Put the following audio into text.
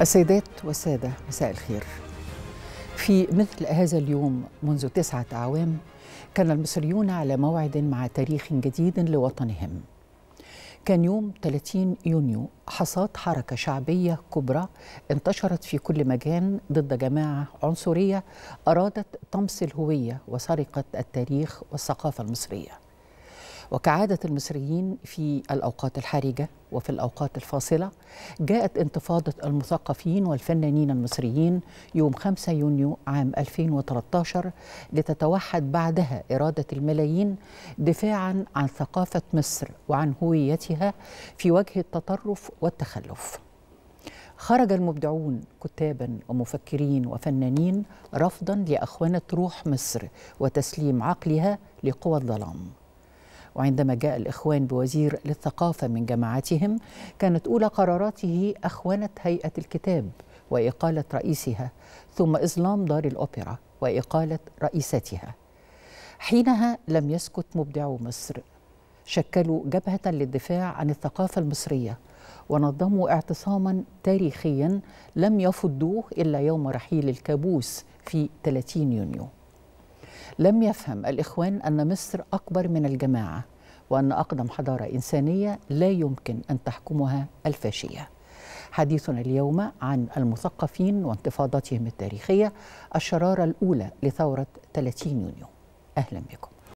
السيدات والسادة مساء الخير في مثل هذا اليوم منذ تسعة أعوام كان المصريون على موعد مع تاريخ جديد لوطنهم كان يوم 30 يونيو حصاد حركة شعبية كبرى انتشرت في كل مكان ضد جماعة عنصرية أرادت طمس الهوية وسرقة التاريخ والثقافة المصرية وكعادة المصريين في الأوقات الحرجة وفي الأوقات الفاصلة جاءت انتفاضة المثقفين والفنانين المصريين يوم 5 يونيو عام 2013 لتتوحد بعدها إرادة الملايين دفاعا عن ثقافة مصر وعن هويتها في وجه التطرف والتخلف خرج المبدعون كتابا ومفكرين وفنانين رفضا لأخونة روح مصر وتسليم عقلها لقوى الظلام وعندما جاء الإخوان بوزير للثقافة من جماعتهم كانت أولى قراراته أخونة هيئة الكتاب وإقالة رئيسها ثم إظلام دار الأوبرا وإقالة رئيستها حينها لم يسكت مبدعو مصر شكلوا جبهة للدفاع عن الثقافة المصرية ونظموا اعتصاما تاريخيا لم يفضوه إلا يوم رحيل الكابوس في 30 يونيو لم يفهم الإخوان أن مصر أكبر من الجماعة وأن أقدم حضارة إنسانية لا يمكن أن تحكمها الفاشية حديثنا اليوم عن المثقفين وانتفاضتهم التاريخية الشرارة الأولى لثورة 30 يونيو أهلا بكم